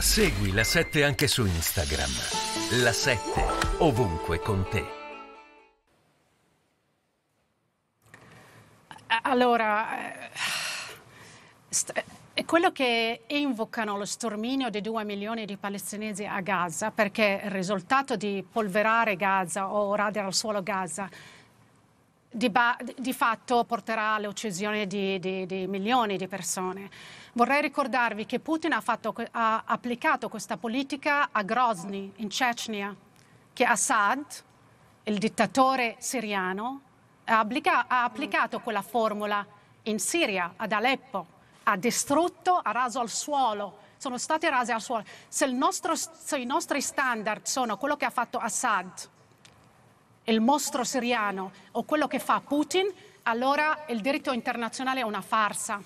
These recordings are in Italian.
Segui la 7 anche su Instagram. La 7 ovunque con te. Allora, eh, è quello che invocano lo storminio di due milioni di palestinesi a Gaza, perché il risultato di polverare Gaza o radere al suolo Gaza di, di, fatto porterà all'uccisione di, di, di, milioni di persone. Vorrei ricordarvi che Putin ha, fatto, ha applicato questa politica a Grozny, in Cecenia, che Assad, il dittatore siriano, ha, applica, ha applicato quella formula in Siria, ad Aleppo, ha distrutto, ha raso al suolo, sono state rase al suolo. Se, nostro, se i nostri standard sono quello che ha fatto Assad, il mostro siriano o quello che fa Putin, allora il diritto internazionale è una farsa.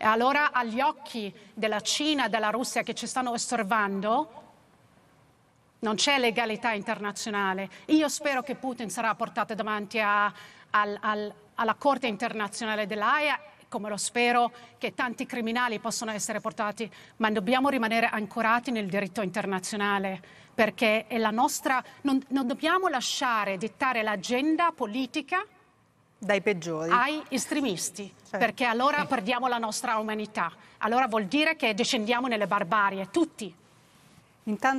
E allora agli occhi della Cina e della Russia che ci stanno osservando, non c'è legalità internazionale. Io spero che Putin sarà portato davanti a, al, al, alla Corte internazionale dell'AIA come lo spero che tanti criminali possano essere portati, ma dobbiamo rimanere ancorati nel diritto internazionale perché è la nostra, non, non dobbiamo lasciare dettare l'agenda politica dai peggiori ai estremisti certo. perché allora perdiamo la nostra umanità allora vuol dire che descendiamo nelle barbarie tutti Intanto...